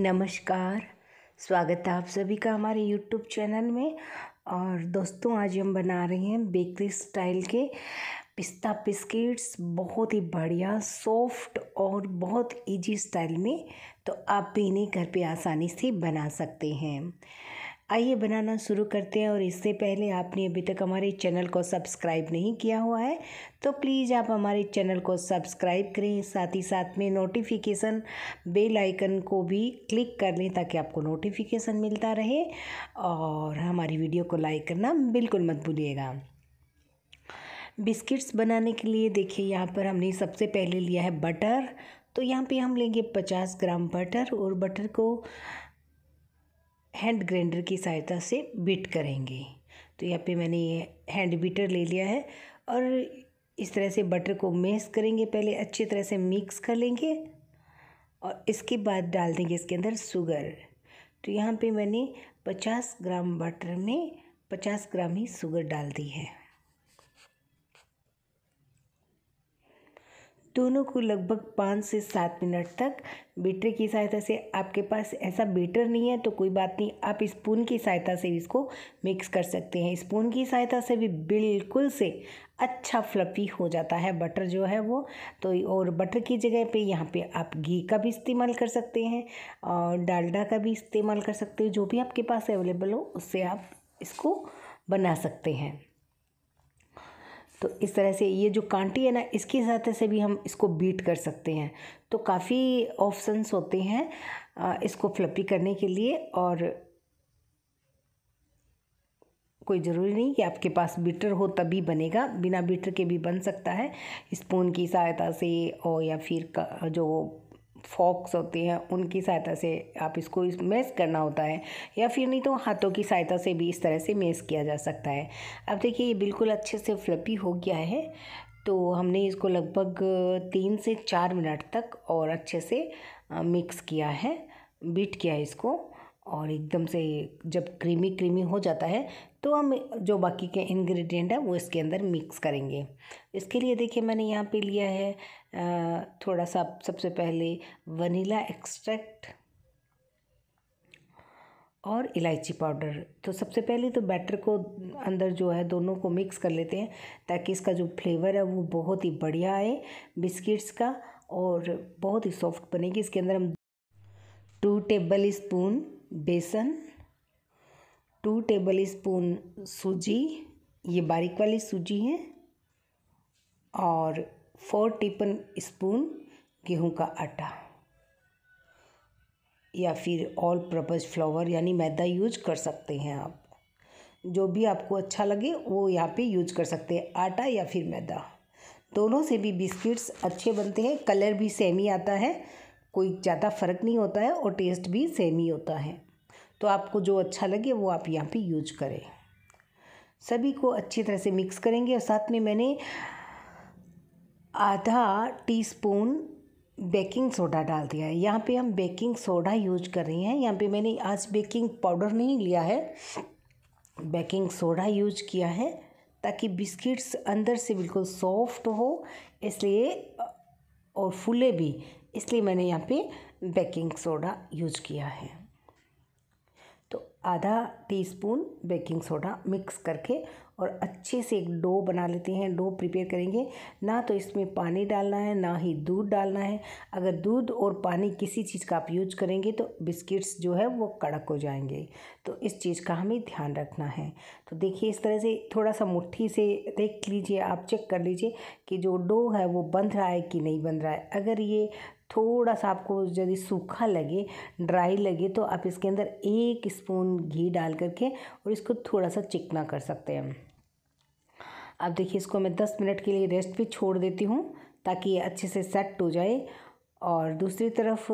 नमस्कार स्वागत है आप सभी का हमारे यूट्यूब चैनल में और दोस्तों आज हम बना रहे हैं बेकरी स्टाइल के पिस्ता बिस्किट्स बहुत ही बढ़िया सॉफ्ट और बहुत इजी स्टाइल में तो आप भी इन्हें घर पे आसानी से बना सकते हैं आइए बनाना शुरू करते हैं और इससे पहले आपने अभी तक हमारे चैनल को सब्सक्राइब नहीं किया हुआ है तो प्लीज़ आप हमारे चैनल को सब्सक्राइब करें साथ ही साथ में नोटिफिकेशन बेल आइकन को भी क्लिक कर लें ताकि आपको नोटिफिकेशन मिलता रहे और हमारी वीडियो को लाइक करना बिल्कुल मत भूलिएगा बिस्किट्स बनाने के लिए देखिए यहाँ पर हमने सबसे पहले लिया है बटर तो यहाँ पर हम लेंगे पचास ग्राम बटर और बटर को हैंड ग्राइंडर की सहायता से बीट करेंगे तो यहाँ पे मैंने ये हैंड बीटर ले लिया है और इस तरह से बटर को मेस करेंगे पहले अच्छी तरह से मिक्स कर लेंगे और इसके बाद डाल देंगे इसके अंदर शुगर तो यहाँ पे मैंने 50 ग्राम बटर में 50 ग्राम ही शुगर डाल दी है दोनों को लगभग पाँच से सात मिनट तक बेटर की सहायता से आपके पास ऐसा बेटर नहीं है तो कोई बात नहीं आप स्पून की सहायता से इसको मिक्स कर सकते हैं स्पून की सहायता से भी बिल्कुल से अच्छा फ्लफ़ी हो जाता है बटर जो है वो तो और बटर की जगह पे यहाँ पे आप घी का भी इस्तेमाल कर सकते हैं और डालडा का भी इस्तेमाल कर सकते हैं जो भी आपके पास अवेलेबल हो उससे आप इसको बना सकते हैं तो इस तरह से ये जो कांटी है ना इसके सहायता से भी हम इसको बीट कर सकते हैं तो काफ़ी ऑप्शंस होते हैं इसको फ्लपी करने के लिए और कोई ज़रूरी नहीं कि आपके पास बीटर हो तभी बनेगा बिना बीटर के भी बन सकता है स्पून की सहायता से और या फिर जो फॉक्स होती हैं उनकी सहायता से आप इसको इस मेस करना होता है या फिर नहीं तो हाथों की सहायता से भी इस तरह से मेस किया जा सकता है अब देखिए ये बिल्कुल अच्छे से फ्लपी हो गया है तो हमने इसको लगभग तीन से चार मिनट तक और अच्छे से मिक्स किया है बीट किया है इसको और एकदम से जब क्रीमी क्रीमी हो जाता है तो हम जो बाकी के इंग्रेडिएंट है वो इसके अंदर मिक्स करेंगे इसके लिए देखिए मैंने यहाँ पे लिया है थोड़ा सा सबसे पहले वनीला एक्सट्रैक्ट और इलायची पाउडर तो सबसे पहले तो बैटर को अंदर जो है दोनों को मिक्स कर लेते हैं ताकि इसका जो फ्लेवर है वो बहुत ही बढ़िया आए बिस्किट्स का और बहुत ही सॉफ्ट बनेगी इसके अंदर हम टू टेबल स्पून बेसन टू टेबल स्पून सूजी ये बारीक वाली सूजी है और फोर टिपन स्पून गेहूं का आटा या फिर ऑल प्रपज फ्लावर यानी मैदा यूज कर सकते हैं आप जो भी आपको अच्छा लगे वो यहाँ पे यूज कर सकते हैं आटा या फिर मैदा दोनों से भी बिस्किट्स अच्छे बनते हैं कलर भी सेम ही आता है कोई ज़्यादा फ़र्क नहीं होता है और टेस्ट भी सेम ही होता है तो आपको जो अच्छा लगे वो आप यहाँ पे यूज करें सभी को अच्छी तरह से मिक्स करेंगे और साथ में मैंने आधा टीस्पून बेकिंग सोडा डाल दिया है यहाँ पे हम बेकिंग सोडा यूज कर रहे हैं यहाँ पे मैंने आज बेकिंग पाउडर नहीं लिया है बेकिंग सोडा यूज किया है ताकि बिस्किट्स अंदर से बिल्कुल सॉफ्ट हो इसलिए और फूले भी इसलिए मैंने यहाँ पे बेकिंग सोडा यूज किया है तो आधा टीस्पून बेकिंग सोडा मिक्स करके और अच्छे से एक डो बना लेते हैं डो प्रिपेयर करेंगे ना तो इसमें पानी डालना है ना ही दूध डालना है अगर दूध और पानी किसी चीज़ का आप यूज करेंगे तो बिस्किट्स जो है वो कड़क हो जाएंगे तो इस चीज़ का हमें ध्यान रखना है तो देखिए इस तरह से थोड़ा सा मुट्ठी से देख लीजिए आप चेक कर लीजिए कि जो डो है वो बंध रहा है कि नहीं बंध रहा है अगर ये थोड़ा सा आपको यदि सूखा लगे ड्राई लगे तो आप इसके अंदर एक स्पून घी डाल करके और इसको थोड़ा सा चिकना कर सकते हैं अब देखिए इसको मैं दस मिनट के लिए रेस्ट पे छोड़ देती हूँ ताकि ये अच्छे से सेट हो जाए और दूसरी तरफ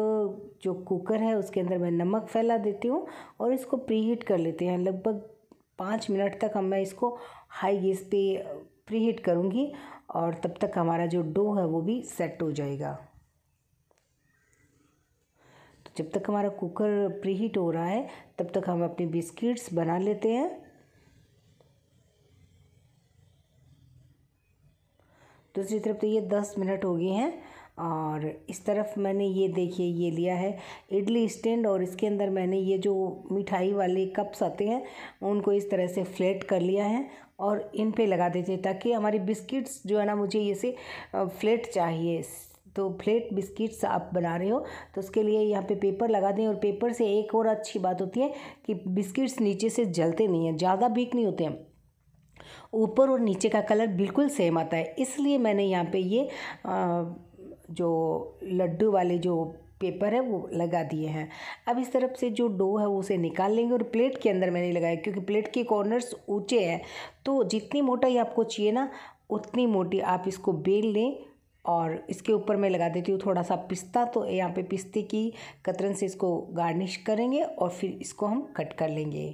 जो कुकर है उसके अंदर मैं नमक फैला देती हूँ और इसको प्रीहीट कर लेते हैं लगभग पाँच मिनट तक हम मैं इसको हाई गैस पे प्रीहीट करूँगी और तब तक हमारा जो डो है वो भी सेट हो जाएगा तो जब तक हमारा कुकर प्रीहीट हो रहा है तब तक हम अपनी बिस्किट्स बना लेते हैं दूसरी तरफ तो ये दस मिनट हो गए हैं और इस तरफ मैंने ये देखिए ये लिया है इडली स्टैंड और इसके अंदर मैंने ये जो मिठाई वाले कप्स आते हैं उनको इस तरह से फ्लैट कर लिया है और इन पे लगा देते हैं ताकि हमारी बिस्किट्स जो है ना मुझे ये से फ्लेट चाहिए तो फ्लेट बिस्किट्स आप बना रहे हो तो उसके लिए यहाँ पे पेपर लगा दें और पेपर से एक और अच्छी बात होती है कि बिस्किट्स नीचे से जलते नहीं हैं ज़्यादा भीक नहीं होते हैं ऊपर और नीचे का कलर बिल्कुल सेम आता है इसलिए मैंने यहाँ पे ये जो लड्डू वाले जो पेपर है वो लगा दिए हैं अब इस तरफ से जो डो है वो उसे निकाल लेंगे और प्लेट के अंदर मैंने लगाया क्योंकि प्लेट के कॉर्नर्स ऊँचे हैं तो जितनी मोटाई आपको चाहिए ना उतनी मोटी आप इसको बेल लें और इसके ऊपर मैं लगा देती हूँ थोड़ा सा पिस्ता तो यहाँ पे पिस्ते की कतरन से इसको गार्निश करेंगे और फिर इसको हम कट कर लेंगे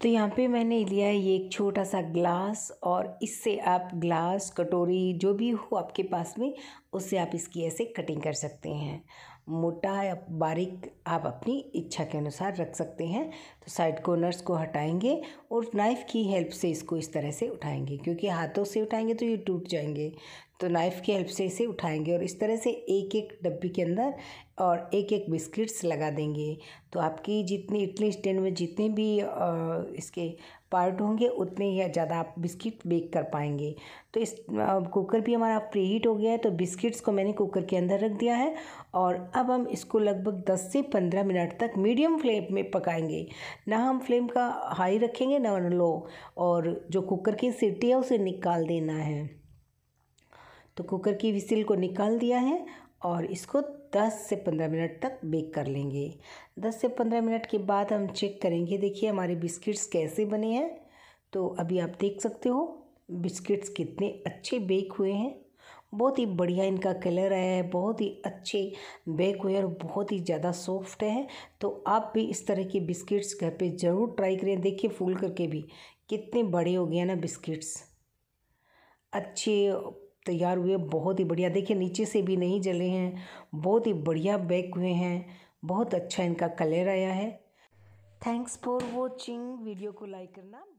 तो यहाँ पे मैंने लिया है ये एक छोटा सा ग्लास और इससे आप ग्लास कटोरी जो भी हो आपके पास में उससे आप इसकी ऐसे कटिंग कर सकते हैं मोटा या बारीक आप अपनी इच्छा के अनुसार रख सकते हैं तो साइड कॉर्नर्स को हटाएंगे और नाइफ़ की हेल्प से इसको इस तरह से उठाएंगे क्योंकि हाथों से उठाएंगे तो ये टूट जाएंगे तो नाइफ़ की हेल्प से इसे उठाएंगे और इस तरह से एक एक डब्बी के अंदर और एक एक बिस्किट्स लगा देंगे तो आपकी जितनी इटली स्टैंड में जितने भी इसके पार्ट होंगे उतने ही ज़्यादा आप बिस्किट बेक कर पाएंगे तो इस कुकर भी हमारा प्री हीट हो गया है तो बिस्किट्स को मैंने कुकर के अंदर रख दिया है और अब हम इसको लगभग 10 से 15 मिनट तक मीडियम फ्लेम में पकाएंगे ना हम फ्लेम का हाई रखेंगे ना लो और जो कुकर की सीटी है उसे निकाल देना है तो कुकर की विसिल को निकाल दिया है और इसको 10 से 15 मिनट तक बेक कर लेंगे 10 से 15 मिनट के बाद हम चेक करेंगे देखिए हमारे बिस्किट्स कैसे बने हैं तो अभी आप देख सकते हो बिस्किट्स कितने अच्छे बेक हुए हैं बहुत ही बढ़िया इनका कलर आया है बहुत ही अच्छे बेक हुए और बहुत ही ज़्यादा सॉफ्ट है तो आप भी इस तरह के बिस्किट्स घर पे ज़रूर ट्राई करें देखिए फूल करके भी कितने बड़े हो गए ना बिस्किट्स अच्छे तैयार हुए बहुत ही बढ़िया देखिए नीचे से भी नहीं जले हैं बहुत ही बढ़िया बैक हुए हैं बहुत अच्छा इनका कलर आया है थैंक्स फॉर वॉचिंग वीडियो को लाइक करना